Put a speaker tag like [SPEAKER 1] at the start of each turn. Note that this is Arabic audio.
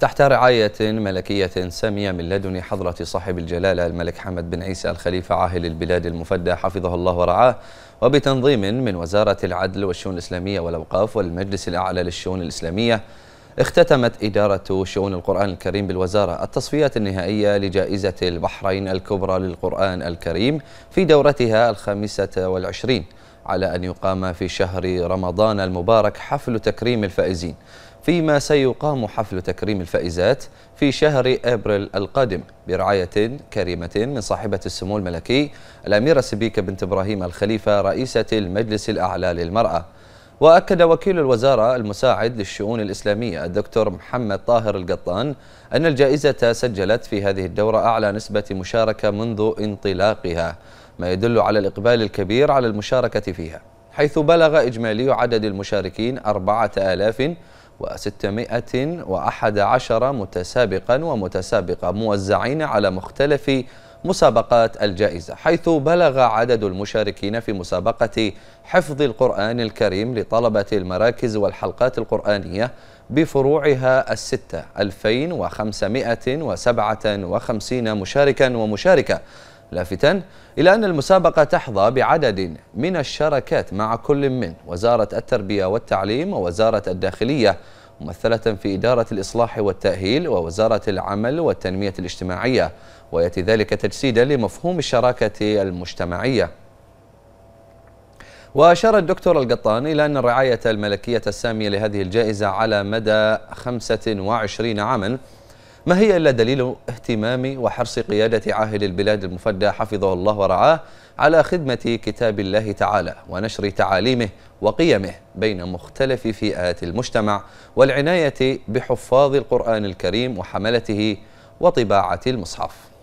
[SPEAKER 1] تحت رعاية ملكية سامية من لدن حضرة صاحب الجلالة الملك حمد بن عيسى الخليفة عاهل البلاد المفدى حفظه الله ورعاه وبتنظيم من وزارة العدل والشؤون الإسلامية والأوقاف والمجلس الأعلى للشؤون الإسلامية اختتمت إدارة شؤون القرآن الكريم بالوزارة التصفيات النهائية لجائزة البحرين الكبرى للقرآن الكريم في دورتها الخامسة والعشرين على أن يقام في شهر رمضان المبارك حفل تكريم الفائزين فيما سيقام حفل تكريم الفائزات في شهر أبريل القادم برعاية كريمة من صاحبة السمو الملكي الأميرة سبيكة بنت إبراهيم الخليفة رئيسة المجلس الأعلى للمرأة وأكد وكيل الوزارة المساعد للشؤون الإسلامية الدكتور محمد طاهر القطان أن الجائزة سجلت في هذه الدورة أعلى نسبة مشاركة منذ انطلاقها ما يدل على الإقبال الكبير على المشاركة فيها حيث بلغ إجمالي عدد المشاركين 4611 متسابقا ومتسابقة موزعين على مختلف مسابقات الجائزة حيث بلغ عدد المشاركين في مسابقة حفظ القرآن الكريم لطلبة المراكز والحلقات القرآنية بفروعها الستة 2557 مشاركا ومشاركة لافتا إلى أن المسابقة تحظى بعدد من الشراكات مع كل من وزارة التربية والتعليم ووزارة الداخلية ممثلة في إدارة الإصلاح والتأهيل ووزارة العمل والتنمية الاجتماعية ويأتي ذلك تجسيدا لمفهوم الشراكة المجتمعية وأشار الدكتور القطان إلى أن الرعاية الملكية السامية لهذه الجائزة على مدى 25 عاماً ما هي إلا دليل اهتمام وحرص قيادة عاهل البلاد المفدى حفظه الله ورعاه على خدمة كتاب الله تعالى ونشر تعاليمه وقيمه بين مختلف فئات المجتمع والعناية بحفاظ القرآن الكريم وحملته وطباعة المصحف